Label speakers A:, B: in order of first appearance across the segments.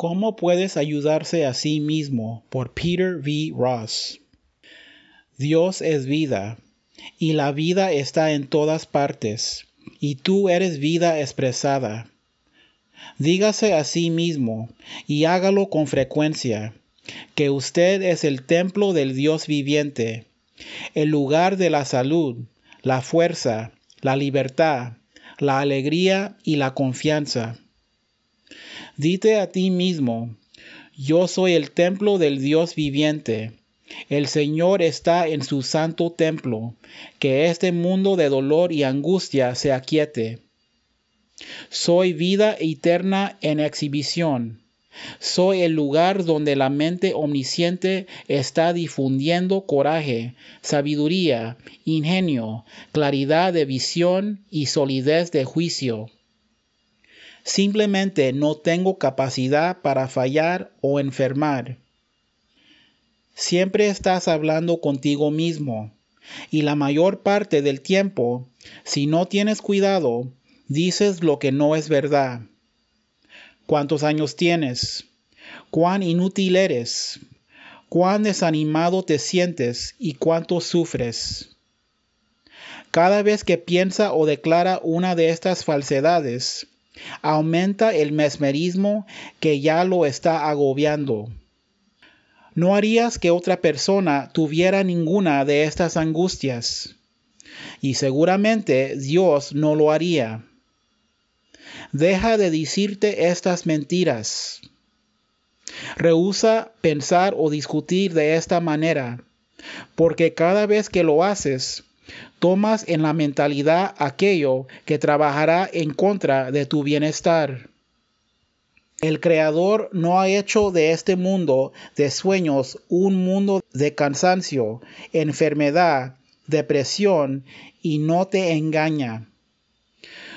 A: ¿Cómo puedes ayudarse a sí mismo? por Peter V. Ross. Dios es vida, y la vida está en todas partes, y tú eres vida expresada. Dígase a sí mismo, y hágalo con frecuencia, que usted es el templo del Dios viviente, el lugar de la salud, la fuerza, la libertad, la alegría y la confianza. Dite a ti mismo, yo soy el templo del Dios viviente. El Señor está en su santo templo. Que este mundo de dolor y angustia se aquiete. Soy vida eterna en exhibición. Soy el lugar donde la mente omnisciente está difundiendo coraje, sabiduría, ingenio, claridad de visión y solidez de juicio. Simplemente no tengo capacidad para fallar o enfermar. Siempre estás hablando contigo mismo y la mayor parte del tiempo, si no tienes cuidado, dices lo que no es verdad. ¿Cuántos años tienes? ¿Cuán inútil eres? ¿Cuán desanimado te sientes y cuánto sufres? Cada vez que piensa o declara una de estas falsedades, Aumenta el mesmerismo que ya lo está agobiando. No harías que otra persona tuviera ninguna de estas angustias. Y seguramente Dios no lo haría. Deja de decirte estas mentiras. Rehúsa pensar o discutir de esta manera, porque cada vez que lo haces, Tomas en la mentalidad aquello que trabajará en contra de tu bienestar. El Creador no ha hecho de este mundo de sueños un mundo de cansancio, enfermedad, depresión y no te engaña.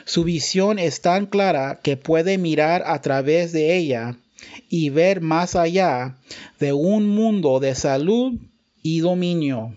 A: Su visión es tan clara que puede mirar a través de ella y ver más allá de un mundo de salud y dominio.